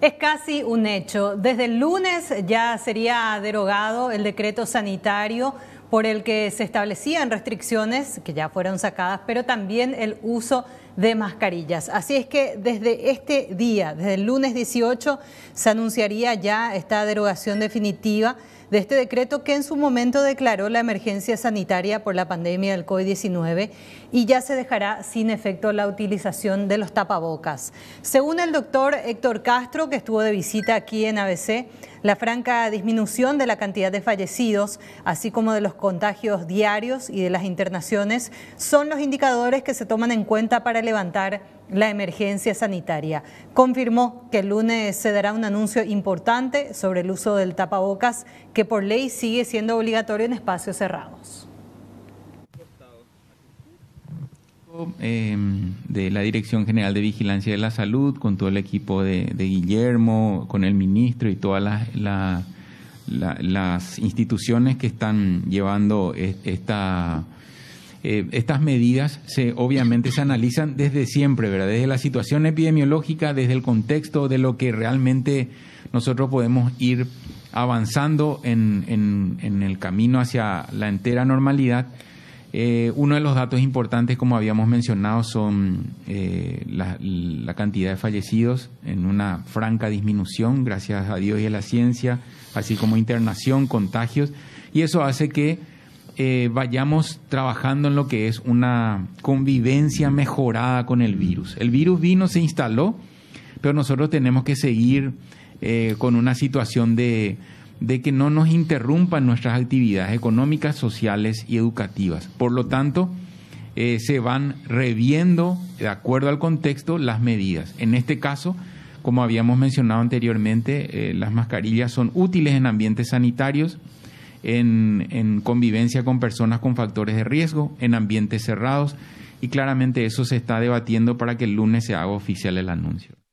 Es casi un hecho. Desde el lunes ya sería derogado el decreto sanitario por el que se establecían restricciones que ya fueron sacadas, pero también el uso de mascarillas. Así es que desde este día, desde el lunes 18, se anunciaría ya esta derogación definitiva de este decreto que en su momento declaró la emergencia sanitaria por la pandemia del COVID-19 y ya se dejará sin efecto la utilización de los tapabocas. Según el doctor Héctor Castro, que estuvo de visita aquí en ABC, la franca disminución de la cantidad de fallecidos, así como de los contagios diarios y de las internaciones, son los indicadores que se toman en cuenta para levantar la emergencia sanitaria. Confirmó que el lunes se dará un anuncio importante sobre el uso del tapabocas, que por ley sigue siendo obligatorio en espacios cerrados. Em, de la Dirección General de Vigilancia de la Salud, con todo el equipo de, Guillermo, con el ministro y todas las, instituciones que están llevando eh, estas medidas, se, obviamente se analizan desde siempre, ¿verdad? Desde la situación epidemiológica, desde el contexto de lo que realmente nosotros podemos ir avanzando en el camino hacia la entera normalidad eh, uno de los datos importantes, como habíamos mencionado, son eh, la, cantidad de fallecidos en una franca disminución, gracias a Dios y a la ciencia, así como internación, contagios, y eso hace que eh, vayamos trabajando en lo que es una convivencia mejorada con el virus. El virus vino, se instaló, pero nosotros tenemos que seguir con una situación de de que no nos interrumpan nuestras actividades económicas, sociales y educativas. Por lo tanto, eh, se van reviendo, de acuerdo al contexto, las medidas. En este caso, como habíamos mencionado anteriormente, eh, las mascarillas son útiles en ambientes sanitarios, en convivencia con personas con factores de riesgo, en ambientes cerrados, y claramente eso se está debatiendo para que el lunes se haga oficial el anuncio.